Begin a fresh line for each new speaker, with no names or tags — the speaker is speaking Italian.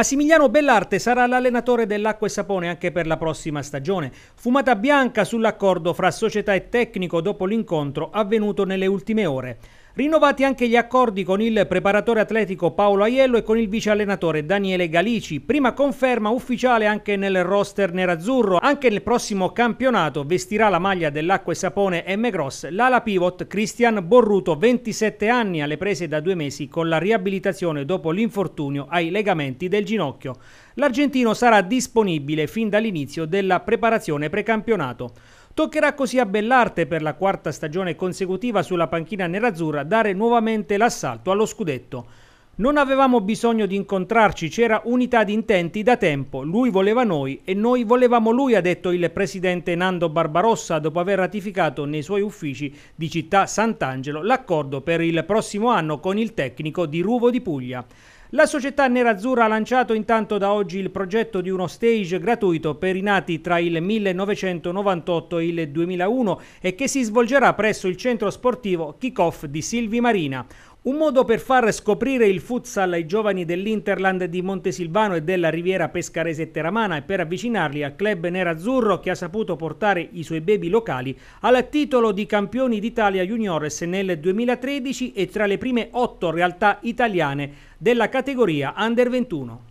Massimiliano Bellarte sarà l'allenatore dell'Acqua e Sapone anche per la prossima stagione. Fumata bianca sull'accordo fra società e tecnico dopo l'incontro avvenuto nelle ultime ore. Rinnovati anche gli accordi con il preparatore atletico Paolo Aiello e con il vice allenatore Daniele Galici, prima conferma ufficiale anche nel roster nerazzurro. Anche nel prossimo campionato vestirà la maglia dell'Acqua e Sapone M Gross l'ala pivot Cristian Borruto, 27 anni, alle prese da due mesi con la riabilitazione dopo l'infortunio ai legamenti del ginocchio. L'argentino sarà disponibile fin dall'inizio della preparazione precampionato. Toccherà così a Bellarte per la quarta stagione consecutiva sulla panchina nerazzurra dare nuovamente l'assalto allo scudetto. Non avevamo bisogno di incontrarci, c'era unità di intenti da tempo. Lui voleva noi e noi volevamo lui, ha detto il presidente Nando Barbarossa dopo aver ratificato nei suoi uffici di città Sant'Angelo l'accordo per il prossimo anno con il tecnico di Ruvo di Puglia. La società nerazzurra ha lanciato intanto da oggi il progetto di uno stage gratuito per i nati tra il 1998 e il 2001 e che si svolgerà presso il centro sportivo Kickoff di Silvi Marina. Un modo per far scoprire il futsal ai giovani dell'Interland di Montesilvano e della Riviera Pescarese e Teramana e per avvicinarli al club nerazzurro che ha saputo portare i suoi baby locali al titolo di campioni d'Italia juniores nel 2013 e tra le prime otto realtà italiane della categoria Under 21.